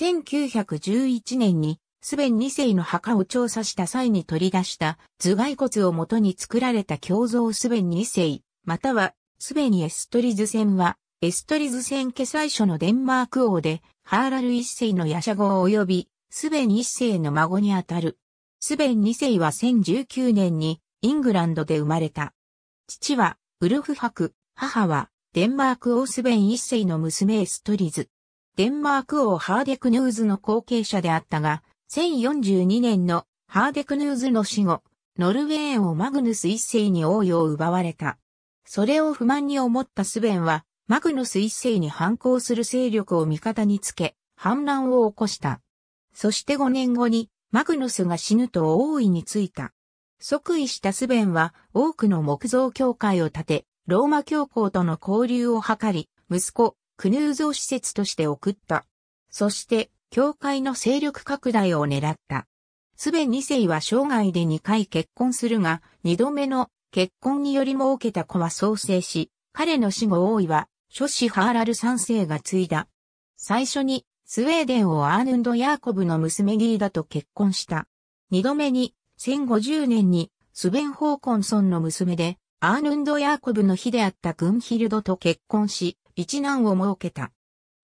1911年にスベン2世の墓を調査した際に取り出した頭蓋骨をもとに作られた胸像スベン2世、またはスベンエストリズ戦は、エストリズ戦家最初のデンマーク王で、ハーラル1世のヤシャ号及び、スベン1世の孫にあたる。スベン2世は1019年にイングランドで生まれた。父はウルフ博、母はデンマーク王スベン1世の娘エストリズ。デンマーク王ハーデクヌーズの後継者であったが、1042年のハーデクヌーズの死後、ノルウェー王マグヌス一世に王位を奪われた。それを不満に思ったスベンは、マグヌス一世に反抗する勢力を味方につけ、反乱を起こした。そして5年後に、マグヌスが死ぬと王位についた。即位したスベンは多くの木造教会を建て、ローマ教皇との交流を図り、息子、クヌーゾ施設として送った。そして、教会の勢力拡大を狙った。ベン二世は生涯で2回結婚するが、2度目の結婚により儲けた子は創生し、彼の死後王位は、諸子ハーラル三世が継いだ。最初に、スウェーデンをアーヌンド・ヤーコブの娘ギーダと結婚した。2度目に、1050年に、スベン・ホーコンソンの娘で、アーヌンド・ヤーコブの妃であったグンヒルドと結婚し、一男を設けた。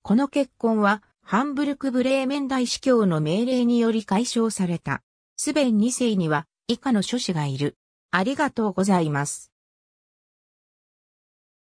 この結婚は、ハンブルク・ブレーメン大司教の命令により解消された。スベン2世には、以下の諸子がいる。ありがとうございます。